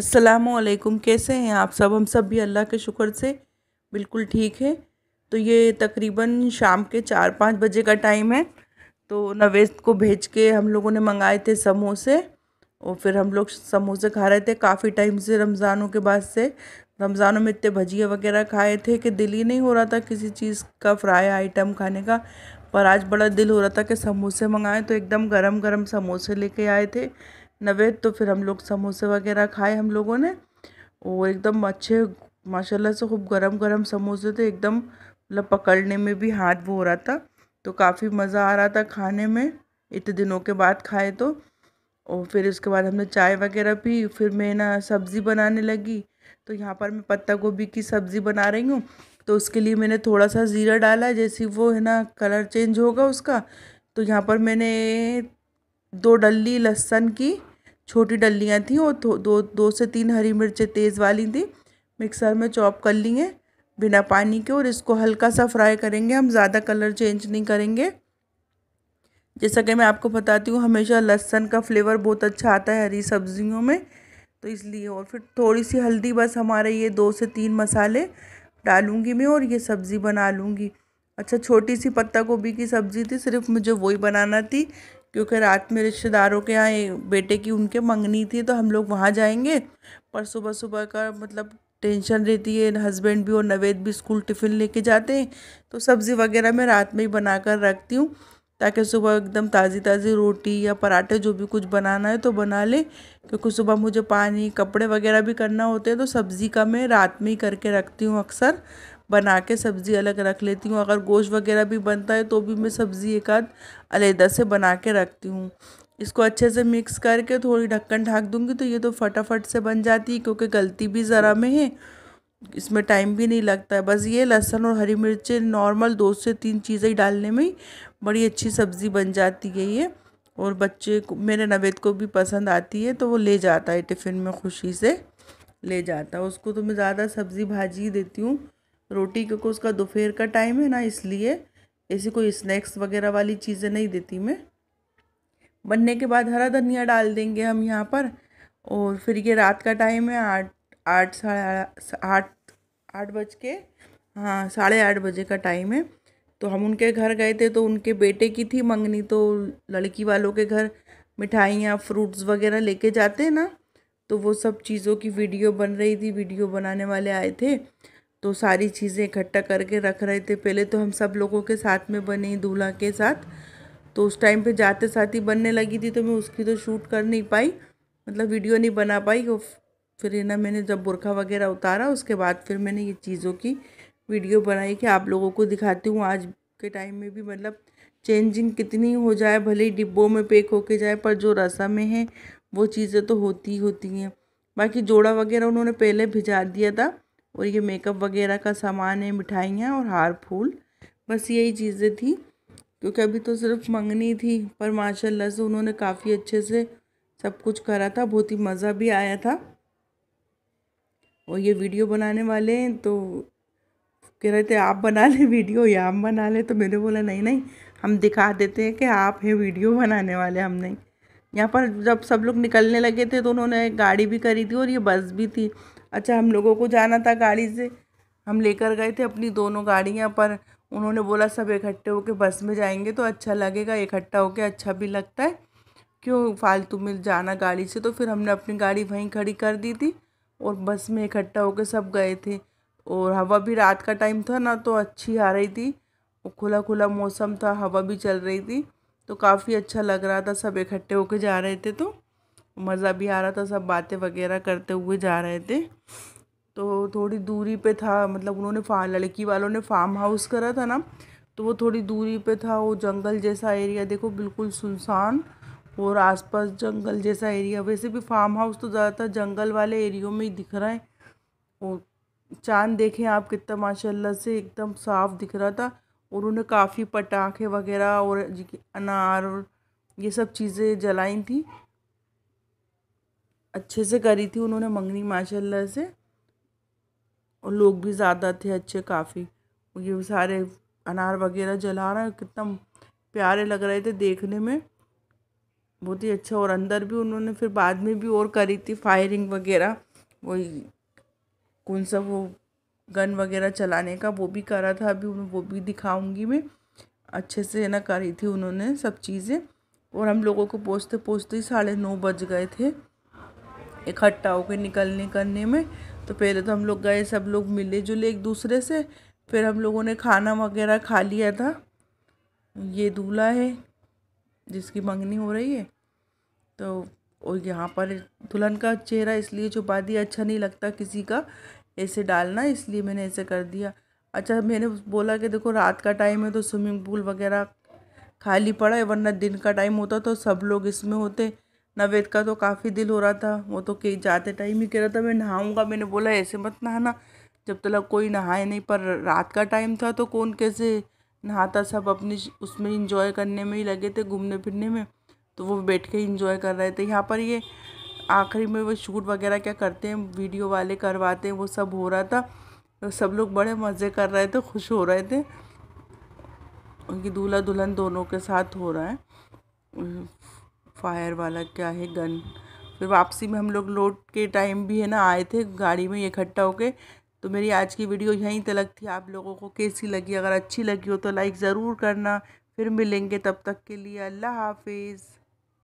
असलकुम कैसे हैं आप सब हम सब भी अल्लाह के शुक्र से बिल्कुल ठीक है तो ये तकरीबन शाम के चार पाँच बजे का टाइम है तो नवेद को भेज के हम लोगों ने मंगाए थे समोसे और फिर हम लोग समोसे खा रहे थे काफ़ी टाइम से रमज़ानों के बाद से रमज़ानों में इतने भजिया वगैरह खाए थे कि दिल ही नहीं हो रहा था किसी चीज़ का फ्राई आइटम खाने का पर आज बड़ा दिल हो रहा था कि समोसे मंगाएं तो एकदम गरम गरम समोसे लेके आए थे नवेद तो फिर हम लोग समोसे वगैरह खाए हम लोगों ने और एकदम अच्छे माशाल्लाह से खूब गरम गरम समोसे थे एकदम मतलब पकड़ने में भी हाथ वो हो रहा था तो काफ़ी मज़ा आ रहा था खाने में इतने दिनों के बाद खाए तो और फिर उसके बाद हमने चाय वगैरह पी फिर मैं ना सब्ज़ी बनाने लगी तो यहाँ पर मैं पत्ता गोभी की सब्ज़ी बना रही हूँ तो उसके लिए मैंने थोड़ा सा ज़ीरा डाला जैसे वो है ना कलर चेंज होगा उसका तो यहाँ पर मैंने दो डल्ली लहसन की छोटी डलियाँ थी और दो दो से तीन हरी मिर्चें तेज़ वाली थी मिक्सर में चॉप कर ली हैं बिना पानी के और इसको हल्का सा फ्राई करेंगे हम ज़्यादा कलर चेंज नहीं करेंगे जैसा कि मैं आपको बताती हूँ हमेशा लहसन का फ्लेवर बहुत अच्छा आता है हरी सब्जियों में तो इसलिए और फिर थोड़ी सी हल्दी बस हमारे ये दो से तीन मसाले डालूँगी मैं और ये सब्ज़ी बना लूँगी अच्छा छोटी सी पत्ता गोभी की सब्ज़ी थी सिर्फ मुझे वही बनाना थी क्योंकि रात में रिश्तेदारों के यहाँ बेटे की उनके मंगनी थी तो हम लोग वहाँ जाएंगे पर सुबह सुबह का मतलब टेंशन रहती है हस्बैंड भी और नवेद भी स्कूल टिफ़िन लेके जाते हैं तो सब्ज़ी वगैरह मैं रात में ही बना कर रखती हूँ ताकि सुबह एकदम ताज़ी ताज़ी रोटी या पराठे जो भी कुछ बनाना है तो बना ले क्योंकि सुबह मुझे पानी कपड़े वगैरह भी करना होते हैं तो सब्ज़ी का मैं रात में ही करके रखती हूँ अक्सर बना के सब्ज़ी अलग रख लेती हूँ अगर गोश्त वगैरह भी बनता है तो भी मैं सब्ज़ी एक आध अलहदा से बना के रखती हूँ इसको अच्छे से मिक्स करके थोड़ी ढक्कन ढाक दूँगी तो ये तो फटाफट से बन जाती है क्योंकि गलती भी ज़रा में है इसमें टाइम भी नहीं लगता है बस ये लहसुन और हरी मिर्चें नॉर्मल दो से तीन चीज़ें डालने में ही बड़ी अच्छी सब्ज़ी बन जाती है ये और बच्चे को मेरे नवेद को भी पसंद आती है तो वो ले जाता है टिफ़िन में खुशी से ले जाता है उसको तो मैं ज़्यादा सब्ज़ी भाजी देती हूँ रोटी क्योंकि उसका दोपहर का टाइम है ना इसलिए ऐसी कोई स्नैक्स वगैरह वाली चीज़ें नहीं देती मैं बनने के बाद हरा धनिया डाल देंगे हम यहाँ पर और फिर ये रात का टाइम है आठ आठ साढ़े आठ आठ बज के हाँ साढ़े आठ बजे का टाइम है तो हम उनके घर गए थे तो उनके बेटे की थी मंगनी तो लड़की वालों के घर मिठाइयाँ फ्रूट्स वगैरह लेके जाते हैं ना तो वो सब चीज़ों की वीडियो बन रही थी वीडियो बनाने वाले आए थे तो सारी चीज़ें इकट्ठा करके रख रहे थे पहले तो हम सब लोगों के साथ में बने दूल्हा के साथ तो उस टाइम पे जाते साथ ही बनने लगी थी तो मैं उसकी तो शूट कर नहीं पाई मतलब वीडियो नहीं बना पाई फिर ना मैंने जब बुरखा वगैरह उतारा उसके बाद फिर मैंने ये चीज़ों की वीडियो बनाई कि आप लोगों को दिखाती हूँ आज के टाइम में भी मतलब चेंजिंग कितनी हो जाए भले ही डिब्बों में पैक होके जाए पर जो रसा में है वो चीज़ें तो होती होती हैं बाकी जोड़ा वगैरह उन्होंने पहले भिजा दिया था और ये मेकअप वगैरह का सामान है मिठाइयाँ और हार फूल बस यही चीज़ें थी क्योंकि अभी तो सिर्फ मंगनी थी पर माशाल्लाह से उन्होंने काफ़ी अच्छे से सब कुछ करा था बहुत ही मज़ा भी आया था और ये वीडियो बनाने वाले हैं तो कह रहे थे आप बना लें वीडियो या हम बना लें तो मैंने बोला नहीं नहीं हम दिखा देते हैं कि आप हैं वीडियो बनाने वाले हम नहीं यहाँ पर जब सब लोग निकलने लगे थे तो उन्होंने गाड़ी भी करी थी और ये बस भी थी अच्छा हम लोगों को जाना था गाड़ी से हम लेकर गए थे अपनी दोनों गाड़ियाँ पर उन्होंने बोला सब इकट्ठे होके बस में जाएंगे तो अच्छा लगेगा इकट्ठा होके अच्छा भी लगता है क्यों फालतू में जाना गाड़ी से तो फिर हमने अपनी गाड़ी वहीं खड़ी कर दी थी और बस में इकट्ठा होके सब गए थे और हवा भी रात का टाइम था ना तो अच्छी आ रही थी खुला खुला मौसम था हवा भी चल रही थी तो काफ़ी अच्छा लग रहा था सब इकट्ठे होके जा रहे थे तो मज़ा भी आ रहा था सब बातें वगैरह करते हुए जा रहे थे तो थोड़ी दूरी पे था मतलब उन्होंने फार्म लड़की वालों ने फार्म हाउस करा था ना तो वो थोड़ी दूरी पे था वो जंगल जैसा एरिया देखो बिल्कुल सुनसान और आसपास जंगल जैसा एरिया वैसे भी फार्म हाउस तो ज़्यादातर जंगल वाले एरियो में ही दिख रहा है और चांद देखें आप कितना माशाल्लाह से एकदम साफ दिख रहा था और उन्हें काफ़ी पटाखे वगैरह और अनार और ये सब चीज़ें जलाई थी अच्छे से करी थी उन्होंने मंगनी माशाल्लाह से और लोग भी ज़्यादा थे अच्छे काफ़ी ये सारे अनार वगैरह जला रहे हैं कितना प्यारे लग रहे थे देखने में बहुत ही अच्छा और अंदर भी उन्होंने फिर बाद में भी और करी थी फायरिंग वगैरह वही कौन सा वो गन वगैरह चलाने का वो भी करा था अभी वो भी दिखाऊंगी मैं अच्छे से है ना करी थी उन्होंने सब चीज़ें और हम लोगों को पहुँचते पहुँचते ही साढ़े नौ बज गए थे इकट्ठा होकर निकलने करने में तो पहले तो हम लोग गए सब लोग मिले जुले एक दूसरे से फिर हम लोगों ने खाना वगैरह खा लिया था ये दूल्हा है जिसकी मंगनी हो रही है तो और यहाँ पर दुल्हन का चेहरा इसलिए छुपा दिया अच्छा नहीं लगता किसी का ऐसे डालना इसलिए मैंने ऐसे कर दिया अच्छा मैंने बोला कि देखो रात का टाइम है तो स्विमिंग पूल वगैरह खाली पड़ा है वरना दिन का टाइम होता तो सब लोग इसमें होते नवेद का तो काफ़ी दिल हो रहा था वो तो के जाते टाइम ही कह रहा था मैं नहाऊंगा मैंने बोला ऐसे मत नहाना जब तक तो कोई नहाए नहीं पर रात का टाइम था तो कौन कैसे नहाता सब अपनी उसमें इंजॉय करने में ही लगे थे घूमने फिरने में तो वो बैठ के इंजॉय कर रहे थे यहाँ पर ये आखिरी में वो शूट वगैरह क्या करते हैं वीडियो वाले करवाते हैं वो सब हो रहा था तो सब लोग बड़े मज़े कर रहे थे खुश हो रहे थे उनकी दूल्हा दुल्हन दोनों के साथ हो रहा है फायर वाला क्या है गन फिर वापसी में हम लोग लोड के टाइम भी है ना आए थे गाड़ी में इकट्ठा होके तो मेरी आज की वीडियो यहीं तलक थी आप लोगों को कैसी लगी अगर अच्छी लगी हो तो लाइक ज़रूर करना फिर मिलेंगे तब तक के लिए अल्लाह हाफिज़